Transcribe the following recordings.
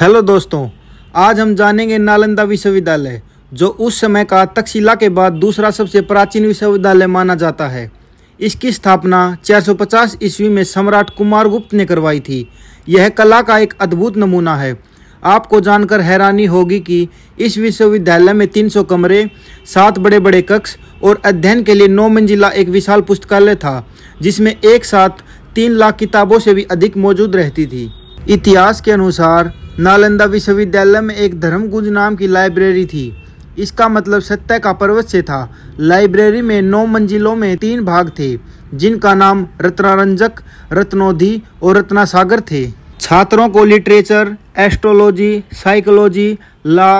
hello दोस्तों आज हम जानेंगे नालंदा विश्वविद्यालय जो उस समय का तक्षशिला के बाद दूसरा सबसे प्राचीन विश्वविद्यालय माना जाता है इसकी स्थापना 450 ईस्वी में सम्राट कुमारगुप्त ने करवाई थी यह कला का एक अद्भुत नमूना है आपको जानकर हैरानी होगी कि इस विश्वविद्यालय में 300 कमरे सात बड़े बड़े कक्ष और अध्ययन के लिए नौ मंजिला एक विशाल पुस्तकालय था जिसमें एक साथ तीन लाख किताबों से भी अधिक मौजूद रहती थी इतिहास के अनुसार नालंदा विश्वविद्यालय में एक धर्मगुंज नाम की लाइब्रेरी थी इसका मतलब सत्य का पर्वत से था लाइब्रेरी में नौ मंजिलों में तीन भाग थे जिनका नाम रत्नारंजक रत्नोधि और रत्नासागर थे छात्रों को literature astrology psychology law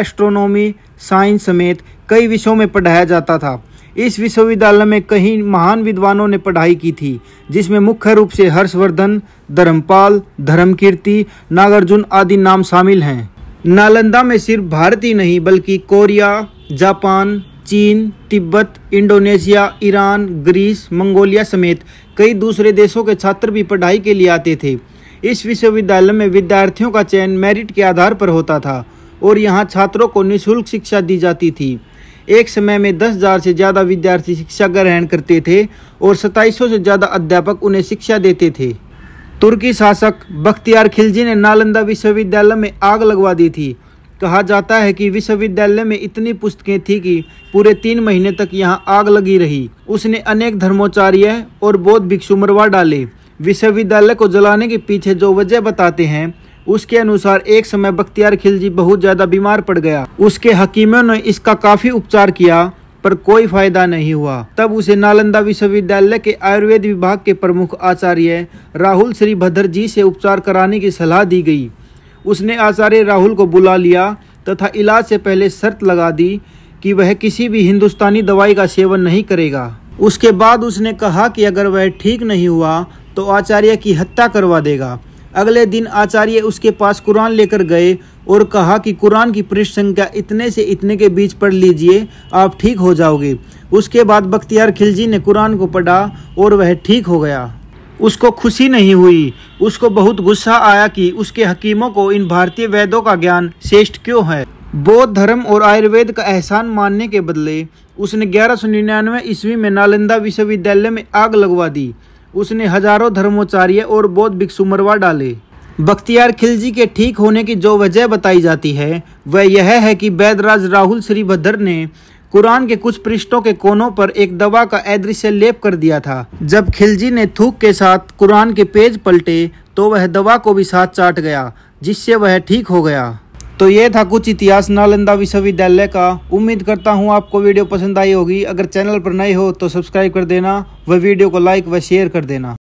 astronomy science समेत कई विषयों में पढ़ाया जाता था इस विश्वविद्यालय में कई महान विद्वानों ने पढ़ाई की थी जिसमें मुख्य रूप से हर्षवर्धन धर्मपाल धर्मकीर्ति नागार्जुन आदि नाम शामिल हैं नालंदा में सिर्फ भारत ही नहीं बल्कि कोरिया जापान चीन Tibet Indonesia Iran Greece Mongolia समेत कई दूसरे देशों के छात्र भी पढ़ाई के लिए आते थे इस विश्वविद्यालय में विद्यार्थियों का चयन मेरिट के आधार पर होता था और यहाँ छात्रों को निशुल्क शिक्षा दी जाती थी एक समय में दस हज़ार से ज़्यादा विद्यार्थी शिक्षा ग्रहण करते थे और सताईसो से ज़्यादा अध्यापक उन्हें शिक्षा देते थे तुर्की शासक बख्तियार खिलजी ने नालंदा विश्वविद्यालय में आग लगवा दी थी कहा जाता है कि विश्वविद्यालय में इतनी पुस्तकें थी कि पूरे तीन महीने तक यहां आग लगी रही उसने अनेक धर्मोचार्य और बौद्ध भिक्षु मरवा डाले विश्वविद्यालय को जलाने के पीछे जो वजह बताते हैं उसके अनुसार एक समय बख्तियार खिलजी बहुत ज़्यादा बीमार पड़ गया उसके हकीमों ने इसका काफ़ी उपचार किया पर कोई फायदा नहीं हुआ तब उसे नालंदा विश्वविद्यालय के आयुर्वेद विभाग के प्रमुख आचार्य राहुल श्री भद्र जी से उपचार कराने की सलाह दी गई उसने आचार्य राहुल को बुला लिया तथा इलाज से पहले शर्त लगा दी कि वह किसी भी हिंदुस्तानी दवाई का सेवन नहीं करेगा उसके बाद उसने कहा कि अगर वह ठीक नहीं हुआ तो आचार्य की हत्या करवा देगा अगले दिन आचार्य उसके पास कुरान लेकर गए और कहा कि कुरान की पृष्ठ संख्या इतने से इतने के बीच पढ़ लीजिए आप ठीक हो जाओगे उसके बाद बख्तियार खिलजी ने कुरान को पढ़ा और वह ठीक हो गया उसको खुशी नहीं हुई उसको बहुत गुस्सा आया कि उसके हकीमों को इन भारतीय वैदों का ज्ञान श्रेष्ठ क्यों है बौद्ध धर्म और आयुर्वेद का एहसान मानने के बदले उसने ग्यारह सौ निन्यानवे ईस्वी में नालंदा विश्वविद्यालय में आग लगवा दी उसने हजारों धर्मोचार्य और बौद्ध भिक्षु मरवा डाले बख्तियार खिलजी के ठीक होने की जो वजह बताई जाती है वह यह है कि वैदराज राहुल श्रीभद्र ने कुरान के कुछ पृष्ठों के कोनों पर एक दवा का अदृश्य लेप कर दिया था जब खिलजी ने थूक के साथ कुरान के पेज पलटे तो वह दवा को भी साथ चाट गया जिससे वह ठीक हो गया तो ये था कुछ इतिहास नालंदा विश्वविद्यालय का उम्मीद करता हूँ आपको वीडियो पसंद आई होगी अगर चैनल पर नए हो तो सब्सक्राइब कर देना व वीडियो को लाइक व शेयर कर देना